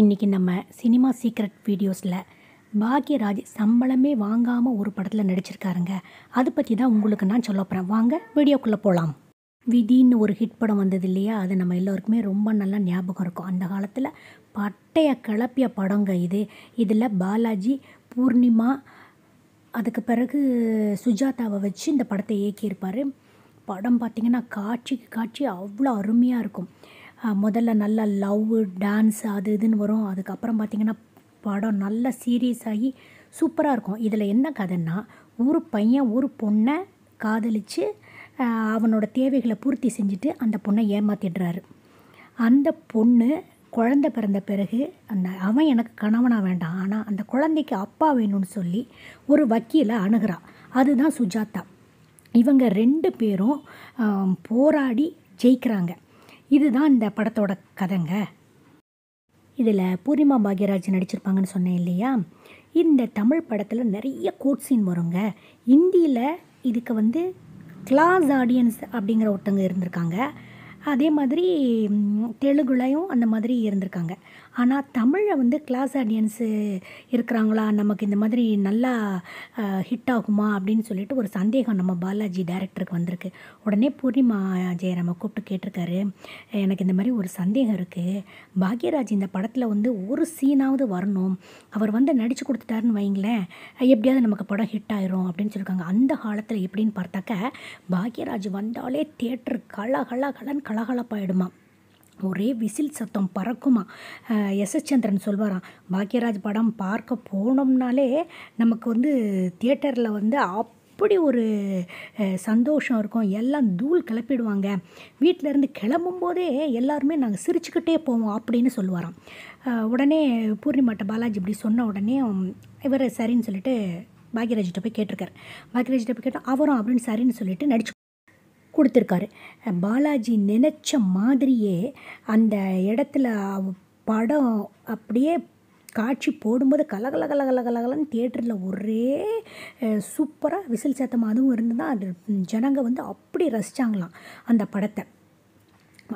இன்றைக்கி நம்ம cinema secret வீடியோஸில் பாக்யராஜ் சம்பளமே வாங்காமல் ஒரு படத்தில் நடிச்சிருக்காருங்க அதை பற்றி தான் உங்களுக்கு நான் சொல்ல போகிறேன் வாங்க வீடியோக்குள்ளே போகலாம் விதின்னு ஒரு ஹிட் படம் வந்தது இல்லையா அது நம்ம எல்லோருக்குமே ரொம்ப நல்லா ஞாபகம் இருக்கும் அந்த காலத்தில் பட்டைய கிளப்பிய படங்க இது இதில் பாலாஜி பூர்ணிமா அதுக்கு பிறகு சுஜாதாவை வச்சு இந்த படத்தை இயக்கியிருப்பார் படம் பார்த்திங்கன்னா காட்சிக்கு காட்சி அவ்வளோ அருமையாக இருக்கும் முதல்ல நல்லா லவ்வு டான்ஸ் அது இதுன்னு வரும் அதுக்கப்புறம் பார்த்திங்கன்னா படம் நல்லா சீரியஸ் ஆகி சூப்பராக இருக்கும் இதில் என்ன கதைன்னா ஒரு பையன் ஒரு பொண்ணை காதலித்து அவனோட தேவைகளை பூர்த்தி செஞ்சுட்டு அந்த பொண்ணை ஏமாற்றிடுறாரு அந்த பொண்ணு குழந்த பிறந்த பிறகு அந்த அவன் எனக்கு கணவனாக வேண்டாம் ஆனால் அந்த குழந்தைக்கு அப்பா வேணும்னு சொல்லி ஒரு வக்கீலை அணுகிறான் அதுதான் சுஜாதா இவங்க ரெண்டு பேரும் போராடி ஜெயிக்கிறாங்க இதுதான் இந்த படத்தோட கதைங்க இதில் பூர்ணிமா பாக்யராஜ் நடிச்சிருப்பாங்கன்னு சொன்னேன் இல்லையா இந்த தமிழ் படத்தில் நிறைய கோட் சீன் வருங்க ஹிந்தியில் இதுக்கு வந்து கிளாஸ் ஆடியன்ஸ் அப்படிங்கிற ஒருத்தவங்க இருந்திருக்காங்க அதே மாதிரி தெலுங்குலையும் அந்த மாதிரி இருந்திருக்காங்க ஆனால் தமிழை வந்து கிளாஸ் ஆடியன்ஸு இருக்கிறாங்களா நமக்கு இந்த மாதிரி நல்லா ஹிட் ஆகுமா அப்படின்னு சொல்லிட்டு ஒரு சந்தேகம் நம்ம பாலாஜி டேரக்டருக்கு வந்திருக்கு உடனே பூர்ணிமா ஜெயராம கூப்பிட்டு கேட்டிருக்காரு எனக்கு இந்த மாதிரி ஒரு சந்தேகம் இருக்குது பாக்யராஜ் இந்த படத்தில் வந்து ஒரு சீனாவது வரணும் அவர் வந்து நடித்து கொடுத்துட்டாருன்னு வைங்களேன் எப்படியாவது நமக்கு படம் ஹிட் ஆயிரும் அப்படின்னு சொல்லியிருக்காங்க அந்த காலத்தில் எப்படின்னு பார்த்தாக்க பாக்யராஜ் வந்தாலே தேட்டர் கலா கலா கலன் கலகலப்பாயிடுமா ஒரே விசில் சத்தம் பறக்குமா எஸ் எஸ் சந்திரன் சொல்வாராம் பாக்யராஜ் படம் பார்க்க போனோம்னாலே நமக்கு வந்து தியேட்டரில் வந்து அப்படி ஒரு சந்தோஷம் இருக்கும் எல்லாம் தூள் கிளப்பிடுவாங்க வீட்டிலேருந்து கிளம்பும் போதே எல்லாருமே நாங்கள் சிரிச்சுக்கிட்டே போவோம் அப்படின்னு சொல்லுவாராம் உடனே பூர்ணிமாட்ட பாலாஜி இப்படி சொன்ன உடனே இவர் சரின்னு சொல்லிட்டு பாக்யராஜ்கிட்ட போய் கேட்டிருக்காரு பாக்யராஜ்கிட்ட போய் கேட்டால் அவரும் அப்படின்னு சரின்னு சொல்லிட்டு நடிச்சு கொடுத்துருக்காரு பாலாஜி நினச்ச மாதிரியே அந்த இடத்துல படம் அப்படியே காட்சி போடும்போது கலகல கலகல கலகலன்னு தியேட்டரில் ஒரே சூப்பராக விசில் சத்தமாக அதுவும் இருந்து தான் அது ஜனங்க வந்து அப்படி ரசித்தாங்களாம் அந்த படத்தை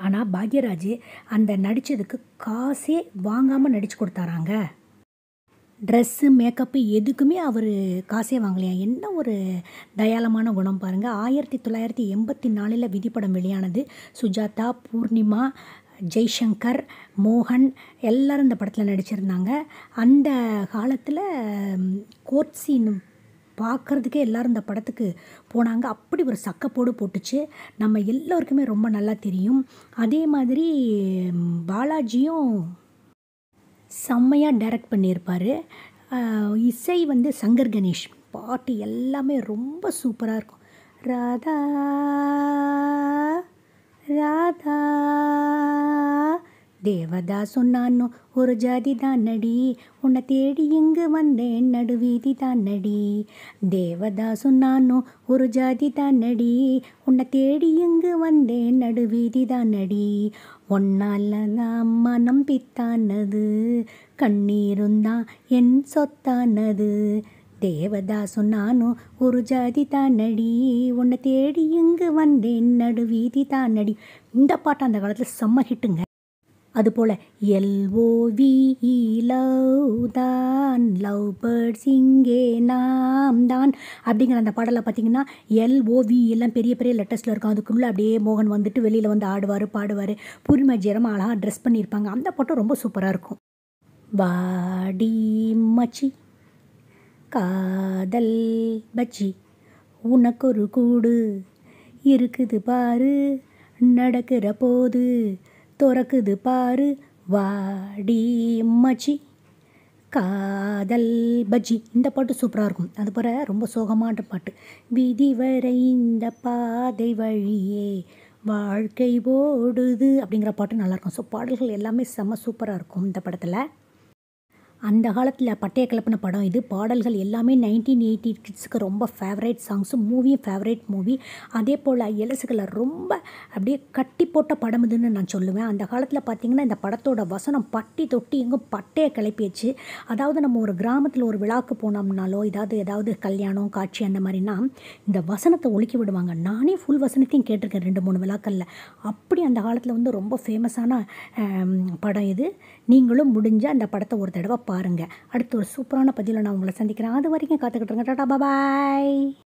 ஆனால் பாக்யராஜ் அந்த நடித்ததுக்கு காசே வாங்காமல் நடித்து கொடுத்தாராங்க ட்ரெஸ்ஸு மேக்கப்பு எதுக்குமே அவர் காசே வாங்கலையா என்ன ஒரு தயாளமான குணம் பாருங்கள் ஆயிரத்தி தொள்ளாயிரத்தி எண்பத்தி நாலில் விதிப்படம் வெளியானது சுஜாதா பூர்ணிமா ஜெய்சங்கர் மோகன் எல்லோரும் இந்த படத்தில் நடிச்சிருந்தாங்க அந்த காலத்தில் கோர்ட் சீன் பார்க்குறதுக்கே எல்லோரும் இந்த படத்துக்கு போனாங்க அப்படி ஒரு சக்கப்போடு போட்டுச்சு நம்ம எல்லோருக்குமே ரொம்ப நல்லா தெரியும் அதே மாதிரி பாலாஜியும் செம்மையாக டைரக்ட் பண்ணியிருப்பார் இசை வந்து சங்கர் கணேஷ் பாட்டு எல்லாமே ரொம்ப சூப்பராக இருக்கும் ராதா ராதா தேவதா சொன்னானோ ஒரு ஜாதி தானடி உன்னை தேடி இங்கு வந்தேன் நடுவீதி தானடி தேவதா சொன்னானோ ஒரு ஜாதி தானடி உன்னை தேடி இங்கு வந்தேன் நடுவீதி தானடி ஒன்னால தான் மனம் பித்தானது கண்ணீருந்தான் என் சொத்தானது தேவதா சொன்னானோ ஒரு ஜாதி தானடி உன்னை தேடி இங்கு வந்தேன் நடுவீதி தானடி இந்த பாட்டு அந்த காலத்தில் செம்ம ஹிட்டுங்க அதுபோல் எல்ஓவிஇ லவ் தான் லவ் பேர்ட்ஸ் இங்கே நாம் தான் அப்படிங்கிற அந்த பாடலை பார்த்தீங்கன்னா எல்ஓவி எல்லாம் பெரிய பெரிய லெட்டர்ஸில் இருக்கும் அதுக்குள்ளே அப்படியே மோகன் வந்துட்டு வெளியில் வந்து ஆடுவார் பாடுவார் ஜெரம் அழகாக ட்ரெஸ் பண்ணியிருப்பாங்க அந்த பாட்டம் ரொம்ப சூப்பராக இருக்கும் வாடி மச்சி காதல் பச்சி உனக்கு ஒரு கூடு இருக்குது பாரு நடக்கிற போது துறக்குது பாரு வாடி மச்சி காதல் பஜ்ஜி இந்த பாட்டு சூப்பராக இருக்கும் அது போல் ரொம்ப சோகமான பாட்டு விதி வரை இந்த பாதை வழியே வாழ்க்கை ஓடுது அப்படிங்கிற பாட்டு நல்லாயிருக்கும் ஸோ பாடல்கள் எல்லாமே செம்ம சூப்பராக இருக்கும் இந்த படத்தில் அந்த காலத்தில் பட்டைய கிளப்பின படம் இது பாடல்கள் எல்லாமே நைன்டீன் எயிட்டி கிட்ஸுக்கு ரொம்ப ஃபேவரேட் சாங்ஸும் மூவியும் ஃபேவரேட் மூவி அதே போல் எலசுகளை ரொம்ப அப்படியே கட்டி போட்ட படம் இதுன்னு நான் சொல்லுவேன் அந்த காலத்தில் பார்த்திங்கன்னா இந்த படத்தோட வசனம் பட்டி தொட்டி எங்கும் பட்டையை கிளப்பிச்சு அதாவது நம்ம ஒரு கிராமத்தில் ஒரு விழாக்கு போனோம்னாலோ ஏதாவது ஏதாவது கல்யாணம் காட்சி அந்த மாதிரினா இந்த வசனத்தை ஒழுக்கி விடுவாங்க நானே ஃபுல் வசனத்தையும் கேட்டிருக்கேன் ரெண்டு மூணு விழாக்களில் அப்படி அந்த காலத்தில் வந்து ரொம்ப ஃபேமஸான படம் இது நீங்களும் முடிஞ்ச அந்த படத்தை ஒரு தடவை பாருங்கள் அடுத்து ஒரு சூப்பரான பதிவில் நான் உங்களை சந்திக்கிறேன் அது வரைக்கும் காத்துக்கிட்டு இருங்க டாடா பாய்